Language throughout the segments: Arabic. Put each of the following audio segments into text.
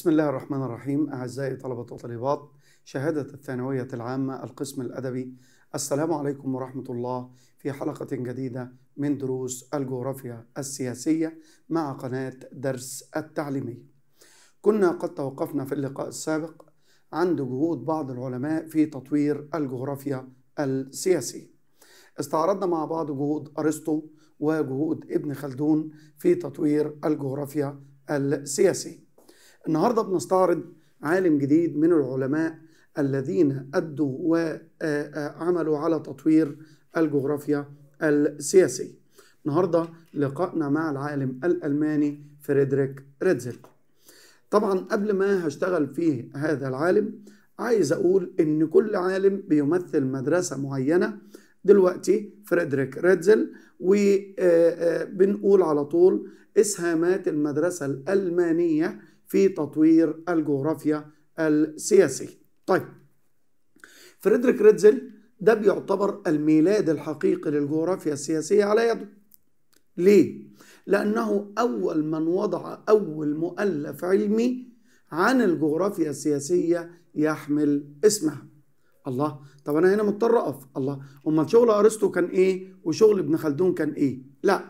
بسم الله الرحمن الرحيم أعزائي طلبة وطالبات شهادة الثانوية العامة القسم الأدبي السلام عليكم ورحمة الله في حلقة جديدة من دروس الجغرافيا السياسية مع قناة درس التعليمية كنا قد توقفنا في اللقاء السابق عند جهود بعض العلماء في تطوير الجغرافيا السياسية استعرضنا مع بعض جهود أرسطو وجهود ابن خلدون في تطوير الجغرافيا السياسية النهارده بنستعرض عالم جديد من العلماء الذين أدوا وعملوا على تطوير الجغرافيا السياسية النهاردة لقائنا مع العالم الألماني فريدريك ريتزل طبعا قبل ما هشتغل في هذا العالم عايز أقول إن كل عالم بيمثل مدرسة معينة دلوقتي فريدريك ريتزل وبنقول على طول إسهامات المدرسة الألمانية في تطوير الجغرافيا السياسية طيب فريدريك ريتزل ده بيعتبر الميلاد الحقيقي للجغرافيا السياسية على يده ليه؟ لأنه أول من وضع أول مؤلف علمي عن الجغرافيا السياسية يحمل اسمها الله طب أنا هنا مضطر أقف الله أمال شغل أرسطو كان إيه وشغل ابن خلدون كان إيه لا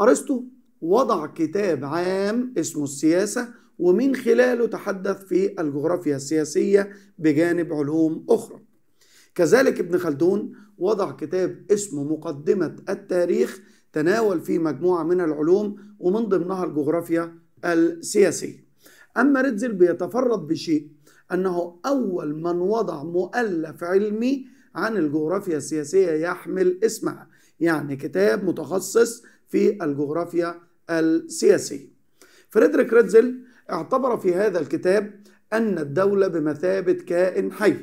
أرسطو وضع كتاب عام اسمه السياسة ومن خلاله تحدث في الجغرافيا السياسية بجانب علوم أخرى كذلك ابن خلدون وضع كتاب اسمه مقدمة التاريخ تناول فيه مجموعة من العلوم ومن ضمنها الجغرافيا السياسية أما ريتزل بيتفرد بشيء أنه أول من وضع مؤلف علمي عن الجغرافيا السياسية يحمل اسمها يعني كتاب متخصص في الجغرافيا السياسية فريدريك ريتزل اعتبر في هذا الكتاب أن الدولة بمثابة كائن حي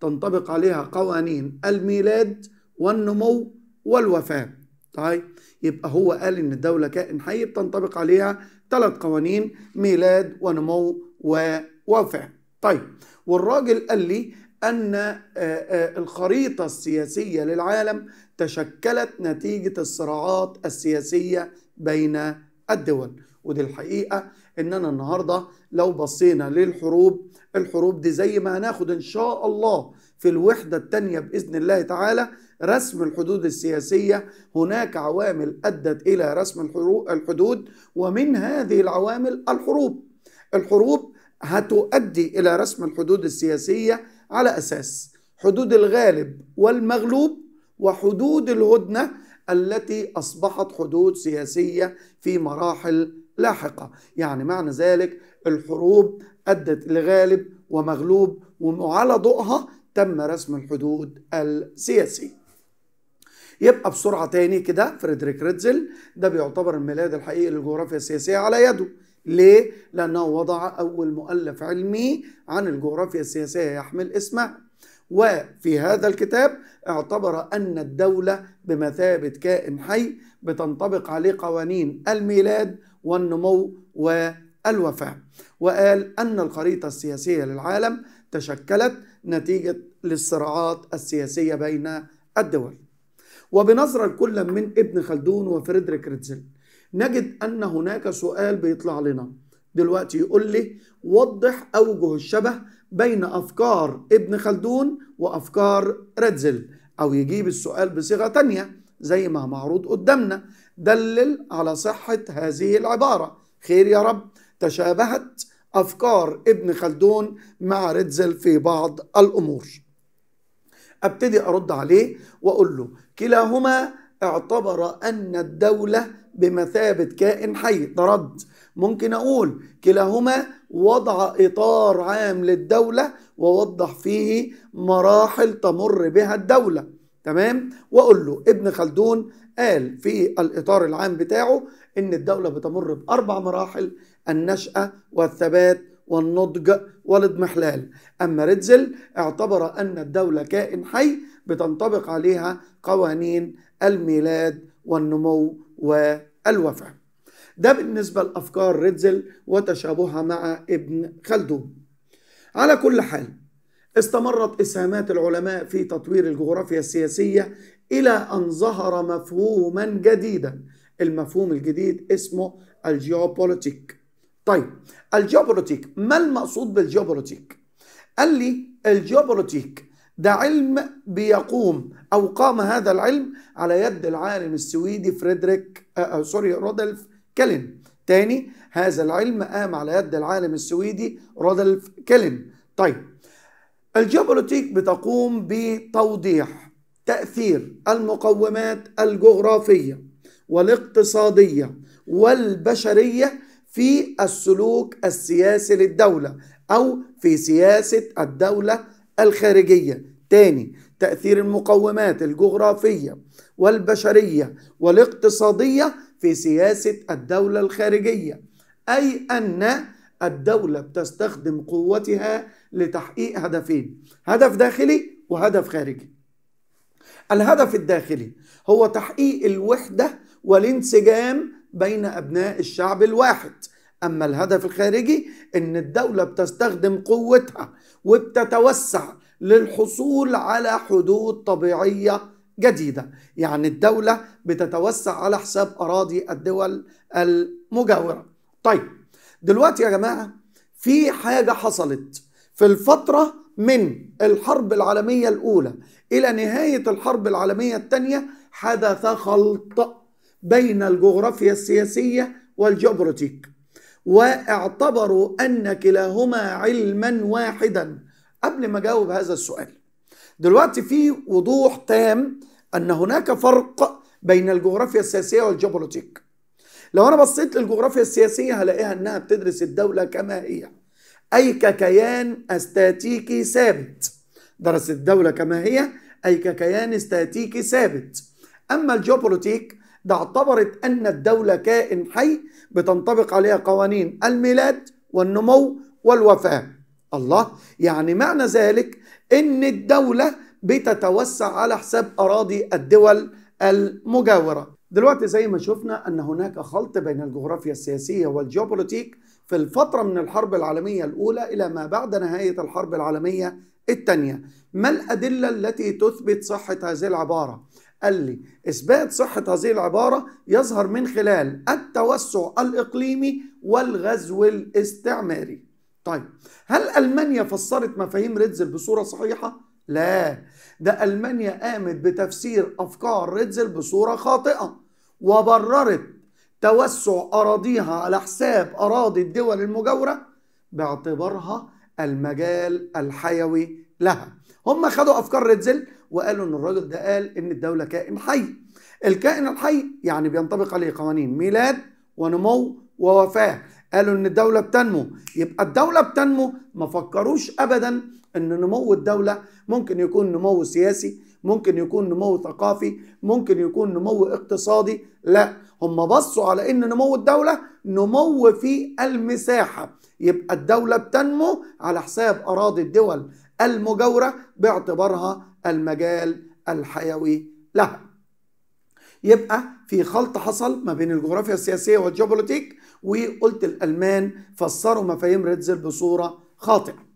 تنطبق عليها قوانين الميلاد والنمو والوفاة طيب يبقى هو قال إن الدولة كائن حي بتنطبق عليها ثلاث قوانين ميلاد ونمو ووفاة طيب والراجل قال لي أن آه، آه، الخريطة السياسية للعالم تشكلت نتيجة الصراعات السياسية بين الدول ودي الحقيقة اننا النهارده لو بصينا للحروب الحروب دي زي ما هناخد ان شاء الله في الوحده الثانيه باذن الله تعالى رسم الحدود السياسيه هناك عوامل ادت الى رسم الحدود ومن هذه العوامل الحروب الحروب هتؤدي الى رسم الحدود السياسيه على اساس حدود الغالب والمغلوب وحدود الهدنه التي اصبحت حدود سياسيه في مراحل لاحقة يعني معنى ذلك الحروب أدت لغالب ومغلوب وعلى ضوءها تم رسم الحدود السياسية يبقى بسرعة تاني كده فريدريك ريتزل ده بيعتبر الميلاد الحقيقي للجغرافيا السياسية على يده ليه؟ لأنه وضع أول مؤلف علمي عن الجغرافيا السياسية يحمل اسمه وفي هذا الكتاب اعتبر أن الدولة بمثابة كائن حي بتنطبق عليه قوانين الميلاد والنمو والوفاة وقال أن الخريطة السياسية للعالم تشكلت نتيجة للصراعات السياسية بين الدول وبنظرة كل من ابن خلدون وفريدريك ريتزل نجد أن هناك سؤال بيطلع لنا دلوقتي يقول لي وضح أوجه الشبه بين أفكار ابن خلدون وأفكار ريتزل أو يجيب السؤال بصيغة تانية زي ما معروض قدامنا دلل على صحة هذه العبارة خير يا رب تشابهت أفكار ابن خلدون مع ريتزل في بعض الأمور أبتدي أرد عليه وأقول له كلاهما اعتبر أن الدولة بمثابة كائن حي ده رد ممكن أقول كلاهما وضع إطار عام للدولة ووضح فيه مراحل تمر بها الدولة تمام واقول له ابن خلدون قال في الاطار العام بتاعه ان الدوله بتمر باربع مراحل النشاه والثبات والنضج والاضمحلال اما ريتزل اعتبر ان الدوله كائن حي بتنطبق عليها قوانين الميلاد والنمو والوفاه ده بالنسبه لافكار ريتزل وتشابهها مع ابن خلدون على كل حال استمرت إسهامات العلماء في تطوير الجغرافيا السياسية إلى أن ظهر مفهوما جديدا المفهوم الجديد اسمه الجيوبوليتيك طيب الجيوبوليتيك ما المقصود بالجيوبوليتيك قال لي الجيوبوليتيك ده علم بيقوم او قام هذا العلم على يد العالم السويدي فريدريك آه, آه، سوري رودلف كيلن تاني هذا العلم قام على يد العالم السويدي رودلف كيلن طيب الجيوبوليتيك بتقوم بتوضيح تأثير المقومات الجغرافية والاقتصادية والبشرية في السلوك السياسي للدولة أو في سياسة الدولة الخارجية تاني تأثير المقومات الجغرافية والبشرية والاقتصادية في سياسة الدولة الخارجية أي أن الدولة بتستخدم قوتها لتحقيق هدفين هدف داخلي وهدف خارجي الهدف الداخلي هو تحقيق الوحدة والانسجام بين أبناء الشعب الواحد أما الهدف الخارجي إن الدولة بتستخدم قوتها وبتتوسع للحصول على حدود طبيعية جديدة يعني الدولة بتتوسع على حساب أراضي الدول المجاورة طيب دلوقتي يا جماعة في حاجة حصلت في الفترة من الحرب العالمية الأولى إلى نهاية الحرب العالمية الثانية حدث خلط بين الجغرافيا السياسية والجبروتيك واعتبروا أن كلاهما علما واحدا قبل ما أجاوب هذا السؤال دلوقتي في وضوح تام أن هناك فرق بين الجغرافيا السياسية والجبروتيك لو أنا بصيت للجغرافيا السياسية هلاقيها أنها بتدرس الدولة كما هي أي ككيان استاتيكي ثابت درس الدولة كما هي أي ككيان استاتيكي ثابت أما الجيوبوليتيك ده اعتبرت أن الدولة كائن حي بتنطبق عليها قوانين الميلاد والنمو والوفاة الله يعني معنى ذلك أن الدولة بتتوسع على حساب أراضي الدول المجاورة دلوقتي زي ما شفنا أن هناك خلط بين الجغرافيا السياسية والجيوبوليتيك في الفترة من الحرب العالمية الأولى إلى ما بعد نهاية الحرب العالمية الثانية ما الأدلة التي تثبت صحة هذه العبارة؟ قال لي إثبات صحة هذه العبارة يظهر من خلال التوسع الإقليمي والغزو الاستعماري طيب هل ألمانيا فسرت مفاهيم ريتزل بصورة صحيحة؟ لا ده ألمانيا قامت بتفسير أفكار ريتزل بصورة خاطئة وبررت توسع أراضيها على حساب أراضي الدول المجاورة باعتبارها المجال الحيوي لها هم خدوا أفكار ريتزل وقالوا إن الراجل ده قال إن الدولة كائن حي الكائن الحي يعني بينطبق عليه قوانين ميلاد ونمو ووفاة قالوا ان الدولة بتنمو يبقى الدولة بتنمو ما فكروش ابدا ان نمو الدولة ممكن يكون نمو سياسي ممكن يكون نمو ثقافي ممكن يكون نمو اقتصادي لا هم بصوا على ان نمو الدوله نمو في المساحه يبقى الدوله بتنمو على حساب اراضي الدول المجاوره باعتبارها المجال الحيوي لها يبقى في خلط حصل ما بين الجغرافيا السياسيه والجيوبوليتيك وقلت الالمان فسروا مفاهيم ريتزل بصوره خاطئه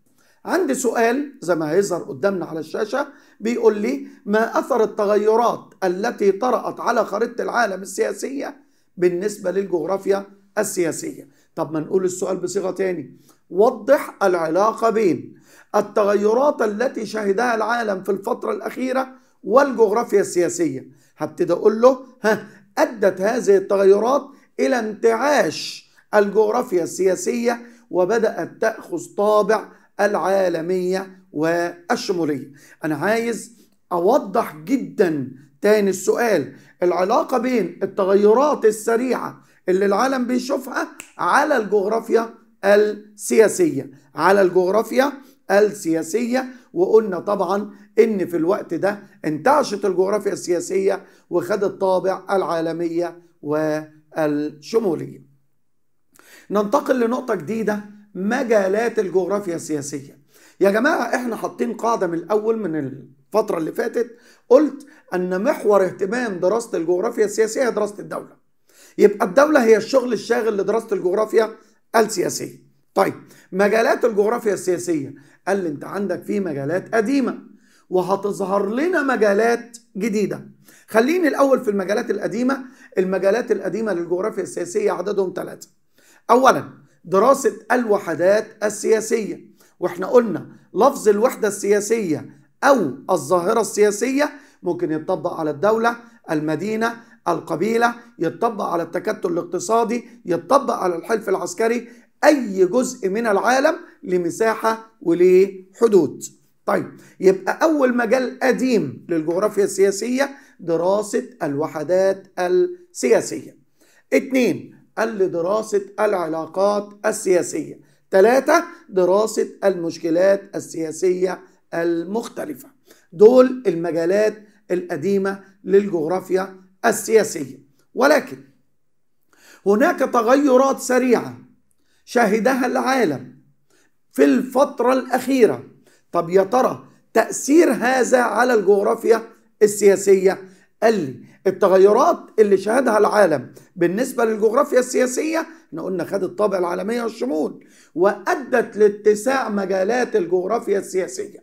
عندي سؤال زي ما هيظهر قدامنا على الشاشه بيقول لي ما اثر التغيرات التي طرأت على خريطة العالم السياسية بالنسبة للجغرافيا السياسية طب ما نقول السؤال بصيغة تاني وضح العلاقة بين التغيرات التي شهدها العالم في الفترة الأخيرة والجغرافيا السياسية هبتدي أقول له ها أدت هذه التغيرات إلى انتعاش الجغرافيا السياسية وبدأت تأخذ طابع العالمية والشمولية أنا عايز أوضح جدا تاني السؤال العلاقة بين التغيرات السريعة اللي العالم بيشوفها على الجغرافيا السياسية على الجغرافيا السياسية وقلنا طبعا ان في الوقت ده انتعشت الجغرافيا السياسية وخدت طابع العالمية والشمولية ننتقل لنقطة جديدة مجالات الجغرافيا السياسية يا جماعه احنا حاطين قاعده من الاول من الفتره اللي فاتت قلت ان محور اهتمام دراسه الجغرافيا السياسيه هي دراسه الدوله يبقى الدوله هي الشغل الشاغل لدراسه الجغرافيا السياسيه طيب مجالات الجغرافيا السياسيه قال لي انت عندك في مجالات قديمه وهتظهر لنا مجالات جديده خليني الاول في المجالات القديمه المجالات القديمه للجغرافيا السياسيه عددهم ثلاثه اولا دراسه الوحدات السياسيه واحنا قلنا لفظ الوحدة السياسية أو الظاهرة السياسية ممكن يتطبق على الدولة المدينة القبيلة يتطبق على التكتل الاقتصادي يتطبق على الحلف العسكري أي جزء من العالم لمساحة ولحدود طيب يبقى أول مجال قديم للجغرافيا السياسية دراسة الوحدات السياسية اتنين قال لدراسة العلاقات السياسية تلاتة دراسة المشكلات السياسية المختلفة دول المجالات القديمة للجغرافيا السياسية ولكن هناك تغيرات سريعة شهدها العالم في الفترة الأخيرة طب يا ترى تأثير هذا على الجغرافيا السياسية قال لي التغيرات اللي شهدها العالم بالنسبة للجغرافيا السياسية احنا قلنا خدت الطابع العالمية والشمول وأدت لاتساع مجالات الجغرافيا السياسية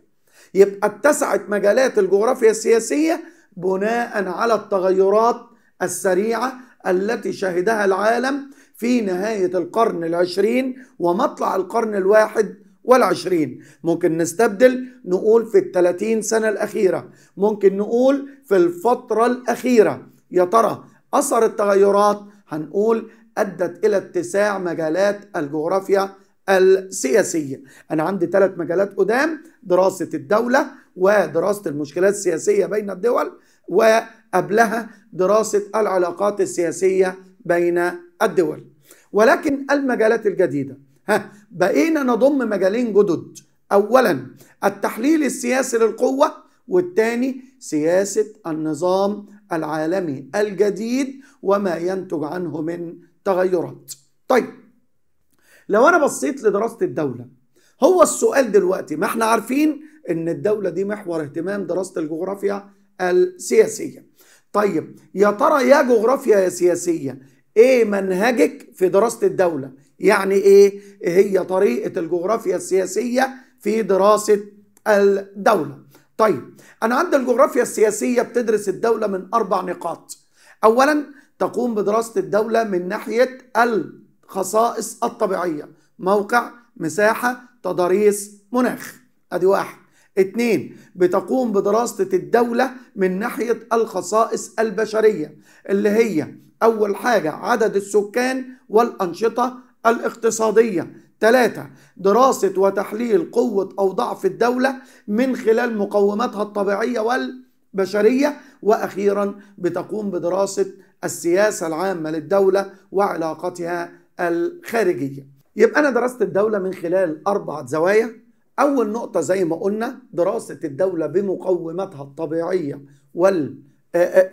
يبقى اتسعت مجالات الجغرافيا السياسية بناء على التغيرات السريعة التي شهدها العالم في نهاية القرن العشرين ومطلع القرن الواحد والعشرين ممكن نستبدل نقول في الثلاثين سنة الأخيرة ممكن نقول في الفترة الأخيرة يا ترى أثر التغيرات هنقول أدت إلى اتساع مجالات الجغرافيا السياسية أنا عندي ثلاث مجالات قدام دراسة الدولة ودراسة المشكلات السياسية بين الدول وقبلها دراسة العلاقات السياسية بين الدول ولكن المجالات الجديدة ها بقينا نضم مجالين جدد اولا التحليل السياسي للقوه والثاني سياسه النظام العالمي الجديد وما ينتج عنه من تغيرات طيب لو انا بصيت لدراسه الدوله هو السؤال دلوقتي ما احنا عارفين ان الدوله دي محور اهتمام دراسه الجغرافيا السياسيه طيب يا ترى يا جغرافيا يا سياسيه ايه منهجك في دراسه الدوله يعني ايه هي طريقه الجغرافيا السياسيه في دراسه الدوله طيب انا عند الجغرافيا السياسيه بتدرس الدوله من اربع نقاط اولا تقوم بدراسه الدوله من ناحيه الخصائص الطبيعيه موقع مساحه تضاريس مناخ ادي واحد اتنين بتقوم بدراسة الدولة من ناحية الخصائص البشرية اللي هي أول حاجة عدد السكان والأنشطة الاقتصادية ثلاثة دراسة وتحليل قوة أو ضعف الدولة من خلال مقوماتها الطبيعية والبشرية وأخيرا بتقوم بدراسة السياسة العامة للدولة وعلاقتها الخارجية يبقى أنا درست الدولة من خلال أربع زوايا أول نقطة زي ما قلنا دراسة الدولة بمقوماتها الطبيعية وال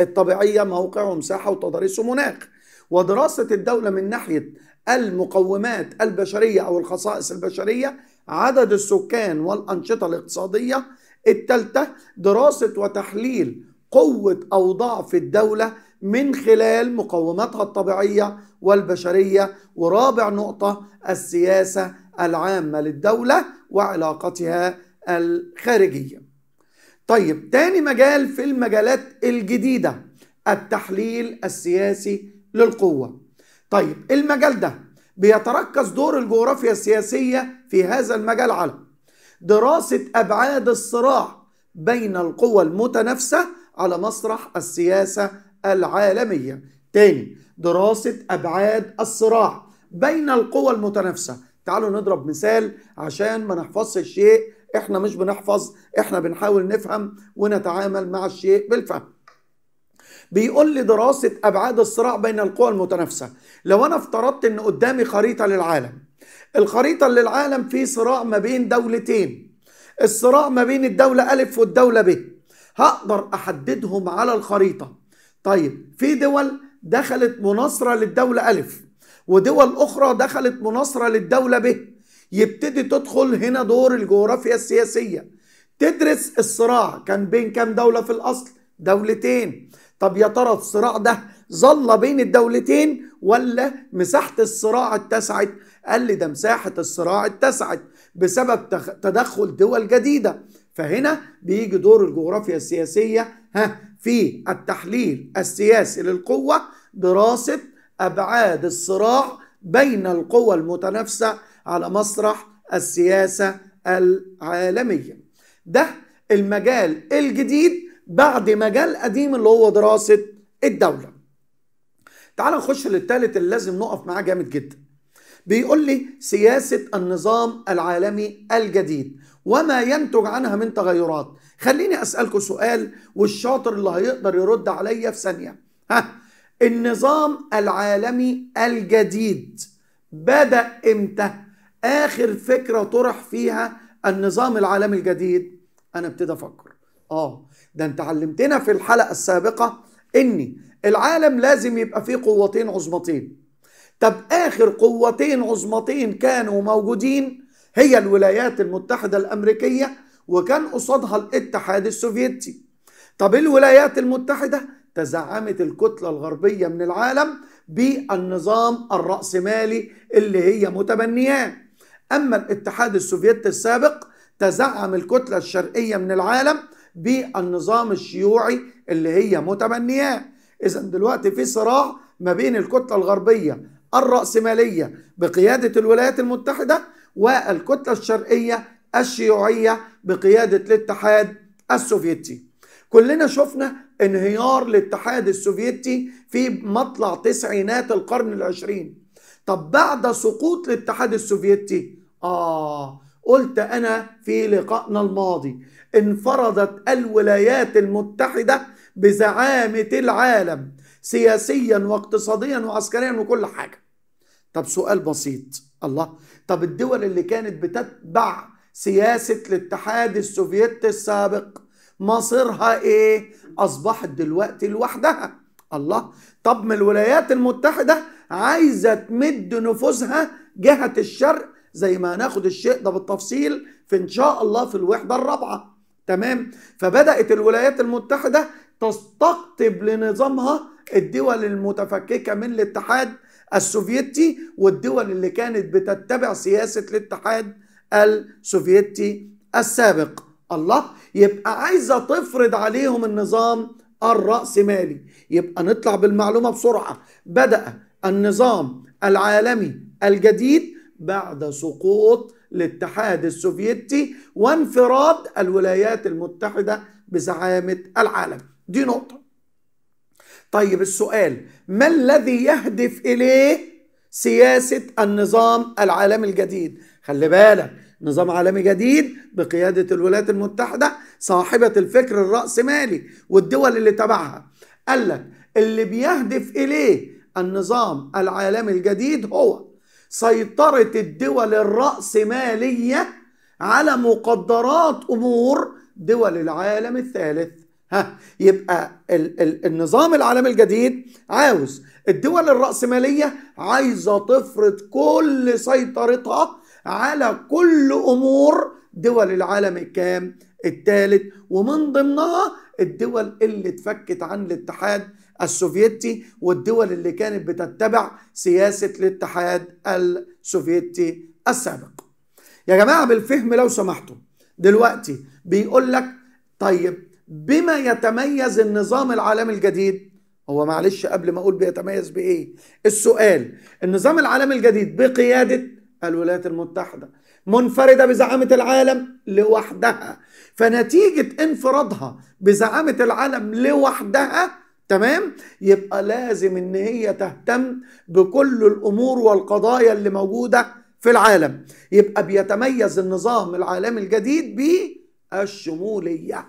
الطبيعية موقع ومساحة وتضاريس ومناخ ودراسة الدولة من ناحية المقومات البشرية أو الخصائص البشرية عدد السكان والأنشطة الاقتصادية الثالثة دراسة وتحليل قوة أو ضعف الدولة من خلال مقوماتها الطبيعية والبشرية ورابع نقطة السياسة العامة للدولة وعلاقتها الخارجية طيب تاني مجال في المجالات الجديدة التحليل السياسي للقوة طيب المجال ده بيتركز دور الجغرافيا السياسية في هذا المجال على دراسة أبعاد الصراع بين القوى المتنافسة على مسرح السياسة العالمية تاني دراسة أبعاد الصراع بين القوى المتنافسة تعالوا نضرب مثال عشان ما نحفظش الشيء احنا مش بنحفظ احنا بنحاول نفهم ونتعامل مع الشيء بالفهم بيقول لي دراسة أبعاد الصراع بين القوى المتنافسة لو أنا افترضت إن قدامي خريطة للعالم الخريطة اللي في فيه صراع ما بين دولتين الصراع ما بين الدولة ألف والدولة ب هقدر أحددهم على الخريطة طيب في دول دخلت مناصرة للدولة ألف ودول أخرى دخلت مناصرة للدولة ب يبتدي تدخل هنا دور الجغرافيا السياسية تدرس الصراع كان بين كام دولة في الأصل دولتين طب يا ترى الصراع ده ظل بين الدولتين ولا مساحة الصراع اتسعت؟ قال لي ده مساحة الصراع اتسعت بسبب تدخل دول جديدة فهنا بيجي دور الجغرافيا السياسية ها في التحليل السياسي للقوة دراسة أبعاد الصراع بين القوى المتنافسة على مسرح السياسة العالمية ده المجال الجديد بعد مجال قديم اللي هو دراسة الدولة تعال نخش للثالث اللي لازم نقف معاه جامد جدا بيقول لي سياسة النظام العالمي الجديد وما ينتج عنها من تغيرات خليني أسألكم سؤال والشاطر اللي هيقدر يرد عليا في ثانية ها النظام العالمي الجديد بدأ إمتى آخر فكرة طرح فيها النظام العالمي الجديد أنا ابتدي أفكر اه ده انت علمتنا في الحلقه السابقه ان العالم لازم يبقى فيه قوتين عظمتين طب اخر قوتين عظمتين كانوا موجودين هي الولايات المتحده الامريكيه وكان قصادها الاتحاد السوفيتي طب الولايات المتحده تزعمت الكتله الغربيه من العالم بالنظام الراسمالي اللي هي متبنياه اما الاتحاد السوفيتي السابق تزعم الكتله الشرقيه من العالم بالنظام الشيوعي اللي هي متبنياه اذا دلوقتي في صراع ما بين الكتله الغربيه الراسماليه بقياده الولايات المتحده والكتله الشرقيه الشيوعيه بقياده الاتحاد السوفيتي كلنا شفنا انهيار الاتحاد السوفيتي في مطلع تسعينات القرن العشرين طب بعد سقوط الاتحاد السوفيتي آه قلت أنا في لقائنا الماضي انفرضت الولايات المتحدة بزعامة العالم سياسيا واقتصاديا وعسكريا وكل حاجة طب سؤال بسيط الله طب الدول اللي كانت بتتبع سياسة الاتحاد السوفيتي السابق مصيرها ايه اصبحت دلوقتي لوحدها الله طب ما الولايات المتحدة عايزة تمد نفوذها جهة الشرق زي ما هناخد الشيء ده بالتفصيل في ان شاء الله في الوحدة الرابعة تمام فبدات الولايات المتحده تستقطب لنظامها الدول المتفككه من الاتحاد السوفيتي والدول اللي كانت بتتبع سياسه الاتحاد السوفيتي السابق الله يبقى عايزه تفرض عليهم النظام الرأسمالي يبقى نطلع بالمعلومة بسرعة بدأ النظام العالمي الجديد بعد سقوط الاتحاد السوفيتي وانفراد الولايات المتحدة بزعامة العالم دي نقطة طيب السؤال ما الذي يهدف إليه سياسة النظام العالمي الجديد خلي بالك نظام عالمي جديد بقيادة الولايات المتحدة صاحبة الفكر الرأسمالي والدول اللي تبعها قال لك اللي بيهدف إليه النظام العالمي الجديد هو سيطرة الدول الرأسمالية على مقدرات أمور دول العالم الثالث ها يبقى ال ال النظام العالمي الجديد عاوز الدول الرأسمالية عايزة تفرض كل سيطرتها على كل أمور دول العالم الكام الثالث ومن ضمنها الدول اللي اتفكت عن الاتحاد السوفيتي والدول اللي كانت بتتبع سياسة الاتحاد السوفيتي السابق يا جماعة بالفهم لو سمحتوا دلوقتي بيقول لك طيب بما يتميز النظام العالمي الجديد هو معلش قبل ما اقول بيتميز بايه السؤال النظام العالمي الجديد بقياده الولايات المتحده منفرده بزعامه العالم لوحدها فنتيجه انفرادها بزعامه العالم لوحدها تمام يبقى لازم ان هي تهتم بكل الامور والقضايا اللي موجوده في العالم يبقى بيتميز النظام العالمي الجديد بالشموليه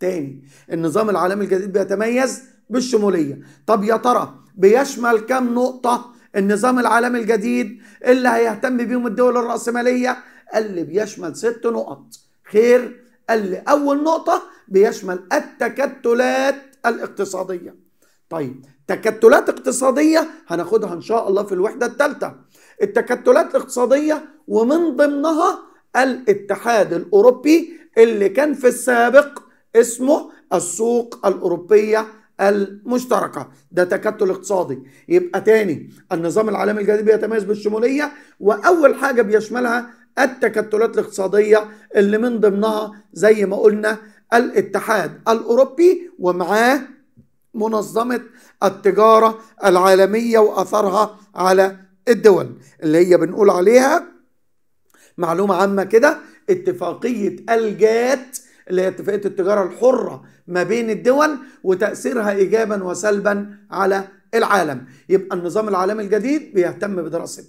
تاني النظام العالمي الجديد بيتميز بالشموليه طب يا ترى بيشمل كم نقطه النظام العالمي الجديد اللي هيهتم بيهم الدول الراسماليه قال لي بيشمل ست نقط خير قال لي اول نقطه بيشمل التكتلات الاقتصادية طيب تكتلات اقتصادية هناخدها إن شاء الله في الوحدة الثالثة التكتلات الاقتصادية ومن ضمنها الاتحاد الأوروبي اللي كان في السابق اسمه السوق الأوروبية المشتركة ده تكتل اقتصادي يبقى تاني النظام العالمي الجديد بيتميز بالشمولية وأول حاجة بيشملها التكتلات الاقتصادية اللي من ضمنها زي ما قلنا الاتحاد الاوروبي ومعاه منظمه التجاره العالميه واثرها على الدول اللي هي بنقول عليها معلومه عامه كده اتفاقيه الجات اللي هي اتفاقيه التجاره الحره ما بين الدول وتاثيرها ايجابا وسلبا على العالم يبقى النظام العالمي الجديد بيهتم بدراسه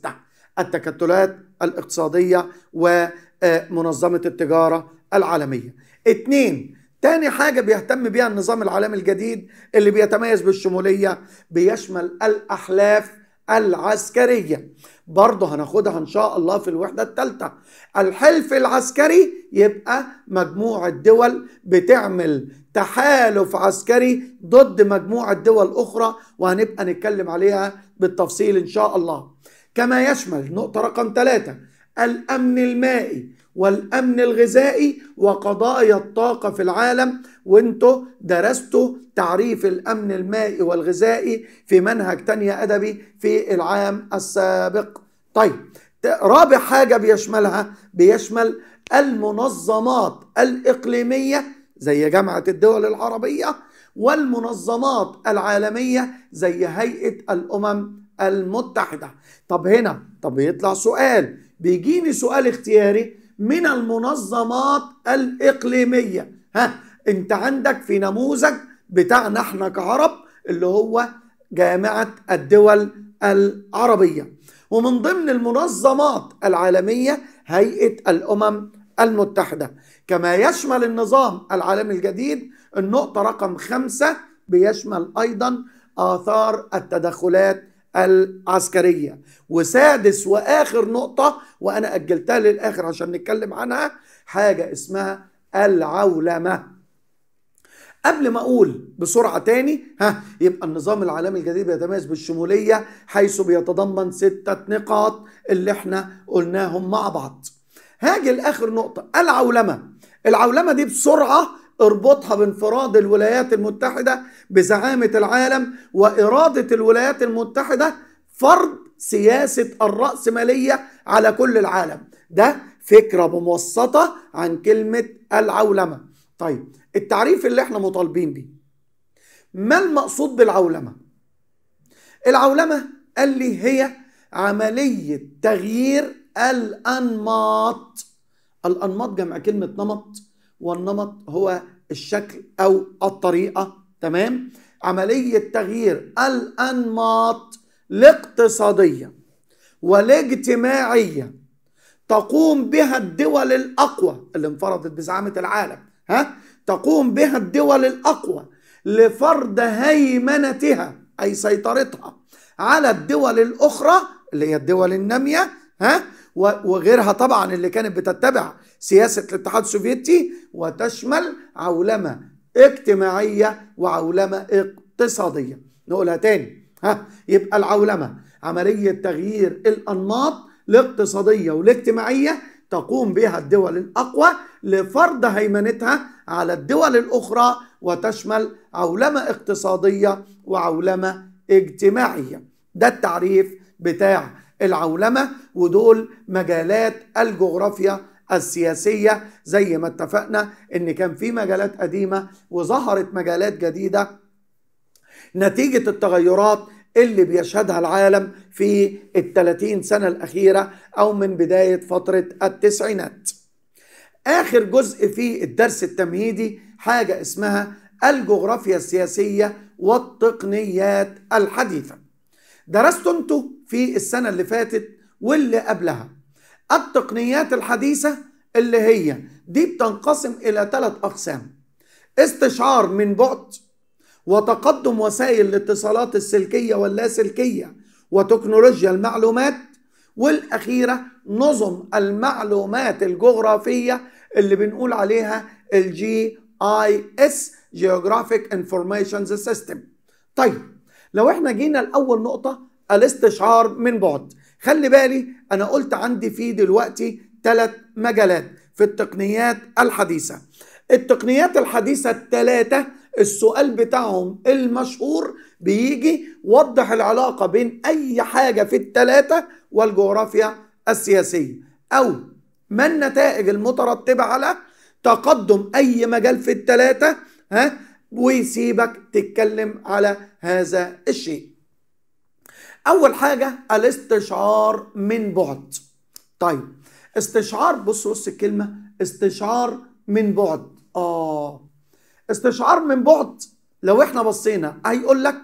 التكتلات الاقتصاديه ومنظمه التجاره العالميه اتنين تاني حاجة بيهتم بيها النظام العالمي الجديد اللي بيتميز بالشمولية بيشمل الأحلاف العسكرية برضه هناخدها إن شاء الله في الوحدة الثالثة الحلف العسكري يبقى مجموعة دول بتعمل تحالف عسكري ضد مجموعة دول أخرى وهنبقى نتكلم عليها بالتفصيل إن شاء الله كما يشمل نقطة رقم ثلاثة الأمن المائي والأمن الغذائي وقضايا الطاقة في العالم وانتوا درستوا تعريف الأمن المائي والغذائي في منهج تانية أدبي في العام السابق طيب رابع حاجة بيشملها بيشمل المنظمات الإقليمية زي جامعة الدول العربية والمنظمات العالمية زي هيئة الأمم المتحدة طب هنا طب يطلع سؤال بيجيني سؤال اختياري من المنظمات الإقليمية ها أنت عندك في نموذج بتاعنا احنا كعرب اللي هو جامعة الدول العربية ومن ضمن المنظمات العالمية هيئة الأمم المتحدة كما يشمل النظام العالمي الجديد النقطة رقم خمسة بيشمل أيضا آثار التدخلات العسكرية وسادس وآخر نقطة وأنا أجلتها للآخر عشان نتكلم عنها حاجة اسمها العولمة قبل ما اقول بسرعه تاني ها يبقى النظام العالمي الجديد بيتميز بالشموليه حيث بيتضمن سته نقاط اللي احنا قلناهم مع بعض هاجي لاخر نقطه العولمه العولمه دي بسرعه اربطها بانفراد الولايات المتحدة بزعامة العالم وإرادة الولايات المتحدة فرض سياسة الرأسمالية على كل العالم ده فكرة مبسطة عن كلمة العولمة طيب التعريف اللي احنا مطالبين بيه ما المقصود بالعولمة؟ العولمة قال لي هي عملية تغيير الأنماط الأنماط جمع كلمة نمط والنمط هو الشكل أو الطريقة تمام عملية تغيير الأنماط الاقتصادية والاجتماعية تقوم بها الدول الأقوى اللي انفرضت بزعامة العالم ها تقوم بها الدول الأقوى لفرض هيمنتها أي سيطرتها على الدول الأخرى اللي هي الدول النامية ها وغيرها طبعا اللي كانت بتتبع سياسة الاتحاد السوفيتي وتشمل عولمة اجتماعية وعولمة اقتصادية نقولها تاني ها يبقى العولمة عملية تغيير الأنماط الاقتصادية والاجتماعية تقوم بها الدول الأقوى لفرض هيمنتها على الدول الأخرى وتشمل عولمة اقتصادية وعولمة اجتماعية ده التعريف بتاع العولمة ودول مجالات الجغرافيا السياسية زي ما اتفقنا ان كان في مجالات قديمة وظهرت مجالات جديدة نتيجة التغيرات اللي بيشهدها العالم في 30 سنة الأخيرة أو من بداية فترة التسعينات آخر جزء في الدرس التمهيدي حاجة اسمها الجغرافيا السياسية والتقنيات الحديثة درستوا انتوا في السنة اللي فاتت واللي قبلها التقنيات الحديثة اللي هي دي بتنقسم إلى ثلاث أقسام استشعار من بعد وتقدم وسائل الاتصالات السلكية واللاسلكية وتكنولوجيا المعلومات والأخيرة نظم المعلومات الجغرافية اللي بنقول عليها الجي اي اس جيوغرافيك انفورميشن سيستم طيب لو احنا جينا لأول نقطة الاستشعار من بعد خلي بالي انا قلت عندي في دلوقتي ثلاث مجالات في التقنيات الحديثه التقنيات الحديثه الثلاثه السؤال بتاعهم المشهور بيجي وضح العلاقه بين اي حاجه في الثلاثه والجغرافيا السياسيه او ما النتائج المترتبه على تقدم اي مجال في الثلاثه ها ويسيبك تتكلم على هذا الشيء اول حاجه الاستشعار من بعد طيب استشعار بص بص الكلمه استشعار من بعد اه استشعار من بعد لو احنا بصينا هيقول لك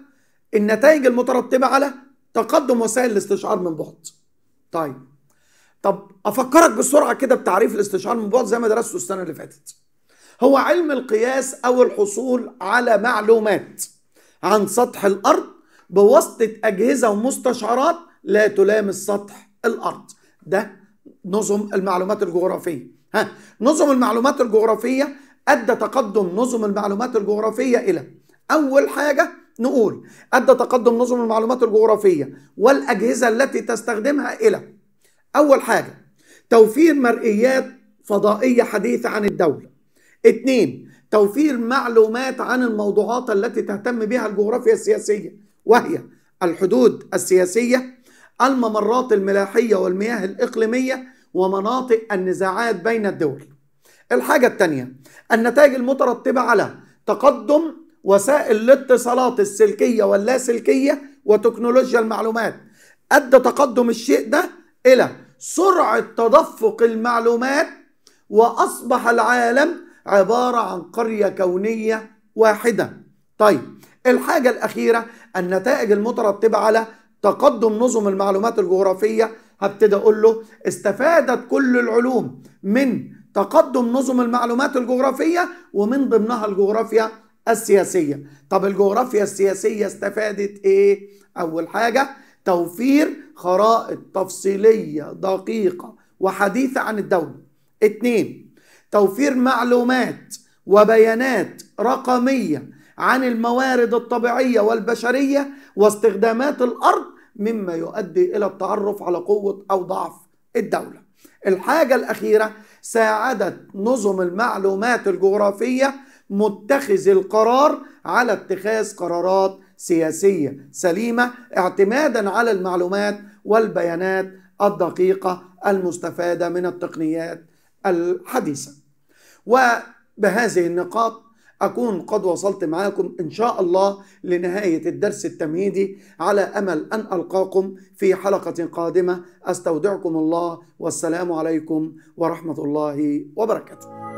النتائج المترتبه على تقدم وسائل الاستشعار من بعد طيب طب افكرك بسرعه كده بتعريف الاستشعار من بعد زي ما درسته السنه اللي فاتت هو علم القياس او الحصول على معلومات عن سطح الارض بواسطة أجهزة ومستشعرات لا تلامس سطح الأرض ده نظم المعلومات الجغرافية ها نظم المعلومات الجغرافية أدى تقدم نظم المعلومات الجغرافية إلى أول حاجة نقول أدى تقدم نظم المعلومات الجغرافية والأجهزة التي تستخدمها إلى أول حاجة توفير مرئيات فضائية حديثة عن الدولة اثنين توفير معلومات عن الموضوعات التي تهتم بها الجغرافيا السياسية وهي الحدود السياسية الممرات الملاحية والمياه الإقليمية ومناطق النزاعات بين الدول الحاجة الثانية النتائج المترتبة على تقدم وسائل الاتصالات السلكية واللاسلكية وتكنولوجيا المعلومات أدى تقدم الشيء ده إلى سرعة تدفق المعلومات وأصبح العالم عبارة عن قرية كونية واحدة طيب الحاجة الأخيرة النتائج المترتبة على تقدم نظم المعلومات الجغرافية هبتدي أقول له استفادت كل العلوم من تقدم نظم المعلومات الجغرافية ومن ضمنها الجغرافيا السياسية طب الجغرافيا السياسية استفادت إيه؟ أول حاجة توفير خرائط تفصيلية دقيقة وحديثة عن الدولة اتنين توفير معلومات وبيانات رقمية عن الموارد الطبيعية والبشرية واستخدامات الأرض مما يؤدي إلى التعرف على قوة أو ضعف الدولة الحاجة الأخيرة ساعدت نظم المعلومات الجغرافية متخذ القرار على اتخاذ قرارات سياسية سليمة اعتمادا على المعلومات والبيانات الدقيقة المستفادة من التقنيات الحديثة وبهذه النقاط أكون قد وصلت معاكم إن شاء الله لنهاية الدرس التمهيدي على أمل أن ألقاكم في حلقة قادمة أستودعكم الله والسلام عليكم ورحمة الله وبركاته